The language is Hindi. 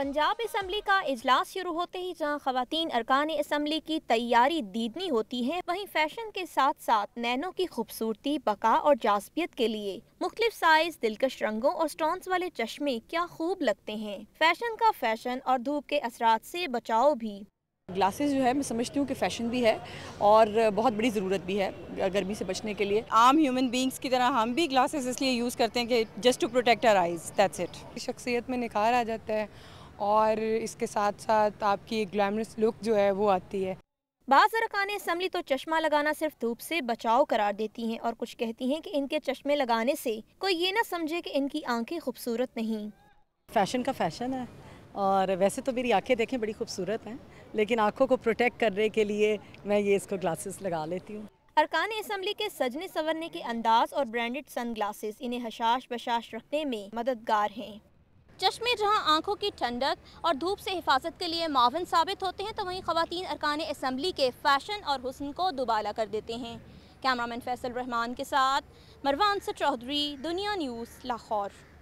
पंजाब असम्बली का इजलास शुरू होते ही जहाँ खातन अरकान असम्बली की तैयारी दीदनी होती है वहीं फैशन के साथ साथ नैनो की खूबसूरती बका और जासबियत के लिए मुख्तफ साइज दिलकश रंगों और स्टोन्स वाले चश्मे क्या खूब लगते हैं फैशन का फैशन और धूप के असरात से बचाव भी ग्लासेस जो है मैं समझती हूँ कि फ़ैशन भी है और बहुत बड़ी ज़रूरत भी है गर्मी से बचने के लिए आम ह्यूमन बींग्स की तरह हम भी ग्लासेस इसलिए यूज़ करते हैं कि just to protect our eyes that's it शख्सियत में निखार आ जाता है और इसके साथ साथ आपकी एक ग्लैमरस लुक जो है वो आती है बाज़ अरकान असम्बली तो चश्मा लगाना सिर्फ धूप से बचाव करार देती हैं और कुछ कहती हैं कि इनके चश्मे लगाने से कोई ये ना समझे कि इनकी आंखें खूबसूरत नहीं फैशन का फैशन है और वैसे तो मेरी आंखें देखें बड़ी खूबसूरत हैं लेकिन आंखों को प्रोटेक्ट करने के लिए मैं ये इसको ग्लासेस लगा लेती हूँ अरकान इसम्बली के सजने संवरने के अंदाज और ब्रांडेड सन इन्हें हशाश बशाश रखने में मददगार हैं चश्मे जहां आंखों की ठंडक और धूप से हिफाजत के लिए मावन साबित होते हैं तो वहीं ख़वान अरकान इसम्बली के फ़ैशन और हुसन को दुबाला कर देते हैं कैमरामैन फैसल रहमान के साथ मरवान से चौधरी दुनिया न्यूज़ लाहौर